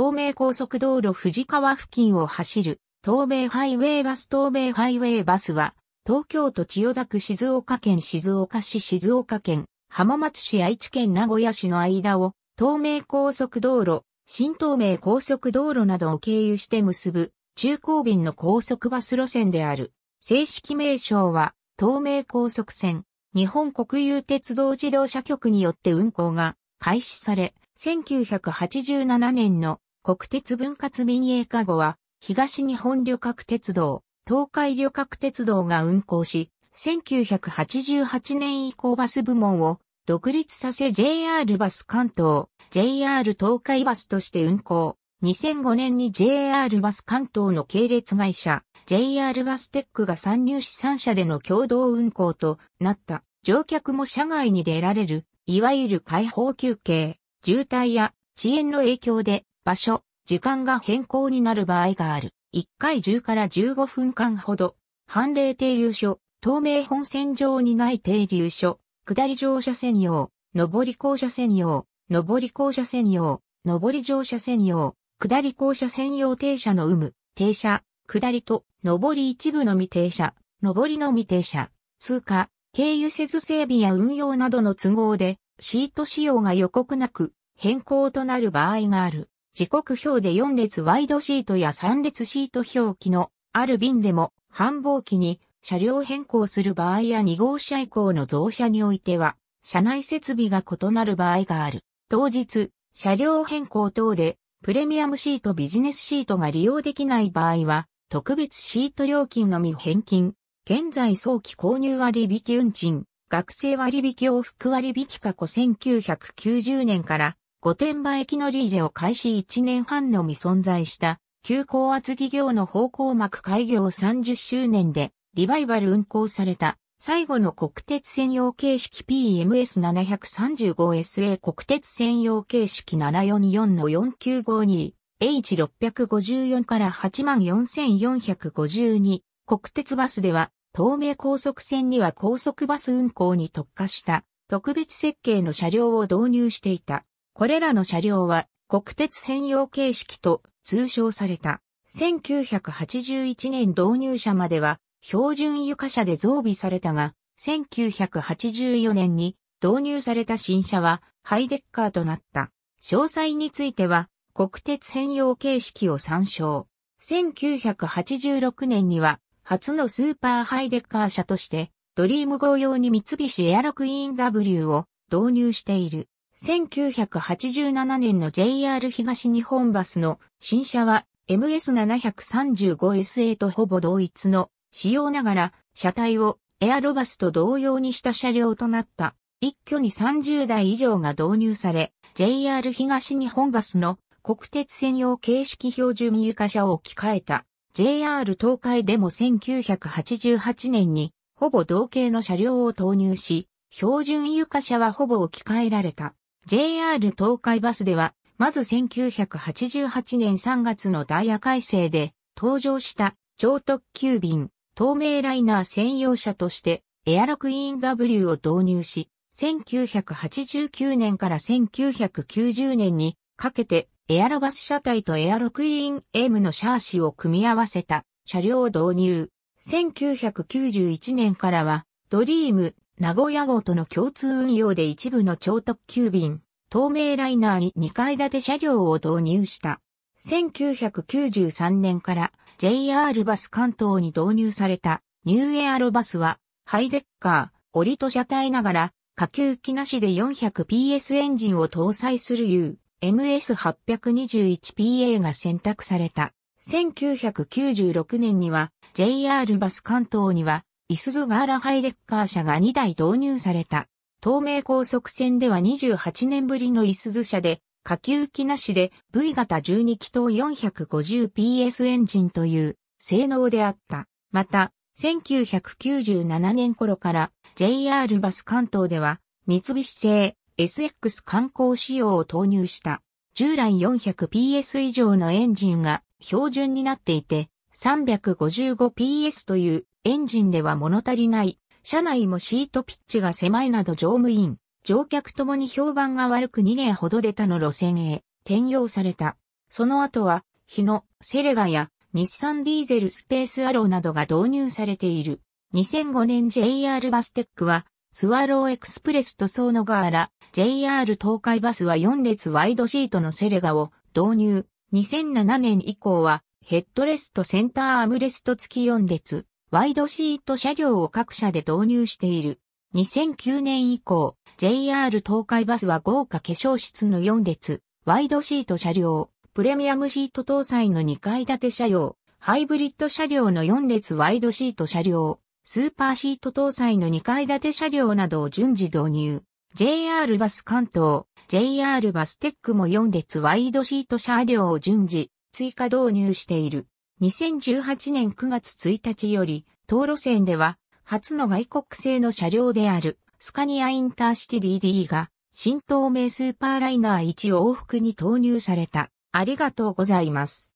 東名高速道路藤川付近を走る東名ハイウェイバス東名ハイウェイバスは東京都千代田区静岡県静岡市静岡県浜松市愛知県名古屋市の間を東名高速道路新東名高速道路などを経由して結ぶ中高便の高速バス路線である。正式名称は東名高速線日本国有鉄道自動車局によって運行が開始され1987年の国鉄分割民営化後は、東日本旅客鉄道、東海旅客鉄道が運行し、1988年以降バス部門を独立させ JR バス関東、JR 東海バスとして運行。2005年に JR バス関東の系列会社、JR バステックが参入し3社での共同運行となった。乗客も車外に出られる、いわゆる開放休憩、渋滞や遅延の影響で場所、時間が変更になる場合がある。1回10から15分間ほど、判例停留所、東名本線上にない停留所、下り乗車専用、上り降車専用、上り降車専用、上り乗車専用、下り降車専用停車の有無、停車、下りと、上り一部のみ停車、上りのみ停車、通過、経由せず整備や運用などの都合で、シート使用が予告なく変更となる場合がある。時刻表で4列ワイドシートや3列シート表記のある便でも繁忙期に車両変更する場合や2号車以降の増車においては、車内設備が異なる場合がある。当日、車両変更等でプレミアムシートビジネスシートが利用できない場合は、特別シート料金のみ返金。現在早期購入割引運賃、学生割引往復割引過去1990年から御殿場駅乗り入れを開始1年半のみ存在した、旧高圧企業の方向幕開業30周年で、リバイバル運行された、最後の国鉄専用形式 PMS735SA 国鉄専用形式744の 4952H654 から84452国鉄バスでは、東名高速線には高速バス運行に特化した特別設計の車両を導入していた。これらの車両は国鉄専用形式と通称された。1981年導入車までは標準床車で増備されたが、1984年に導入された新車はハイデッカーとなった。詳細については国鉄専用形式を参照。1986年には初のスーパーハイデッカー車としてドリーム号用に三菱エアロクイーン W を導入している。1987年の JR 東日本バスの新車は MS735SA とほぼ同一の仕様ながら車体をエアロバスと同様にした車両となった。一挙に30台以上が導入され、JR 東日本バスの国鉄専用形式標準床車を置き換えた。JR 東海でも1988年にほぼ同型の車両を投入し、標準床車はほぼ置き換えられた。JR 東海バスでは、まず1988年3月のダイヤ改正で登場した超特急便、透明ライナー専用車としてエアロクイーン W を導入し、1989年から1990年にかけてエアロバス車体とエアロクイーン M のシャーシを組み合わせた車両を導入。1991年からはドリーム名古屋号との共通運用で一部の超特急便、透明ライナーに2階建て車両を導入した。1993年から JR バス関東に導入されたニューエアロバスはハイデッカー、折と車体ながら下級機なしで 400PS エンジンを搭載する UMS821PA が選択された。1996年には JR バス関東にはイスズガーラハイデッカー車が2台導入された。東名高速線では28年ぶりのイスズ車で、下級機なしで V 型12気筒 450PS エンジンという性能であった。また、1997年頃から JR バス関東では三菱製 SX 観光仕様を投入した。従来 400PS 以上のエンジンが標準になっていて、355PS というエンジンでは物足りない、車内もシートピッチが狭いなど乗務員、乗客ともに評判が悪く2年ほど出たの路線へ転用された。その後は、日野、セレガや日産ディーゼルスペースアローなどが導入されている。2005年 JR バステックは、スワローエクスプレスとソーノガーラ、JR 東海バスは4列ワイドシートのセレガを導入。2007年以降は、ヘッドレストセンターアームレスト付き4列、ワイドシート車両を各社で導入している。2009年以降、JR 東海バスは豪華化粧室の4列、ワイドシート車両、プレミアムシート搭載の2階建て車両、ハイブリッド車両の4列ワイドシート車両、スーパーシート搭載の2階建て車両などを順次導入。JR バス関東、JR バステックも4列ワイドシート車両を順次追加導入している。2018年9月1日より、東路線では、初の外国製の車両である、スカニアインターシティ DD が、新東名スーパーライナー1往復に投入された。ありがとうございます。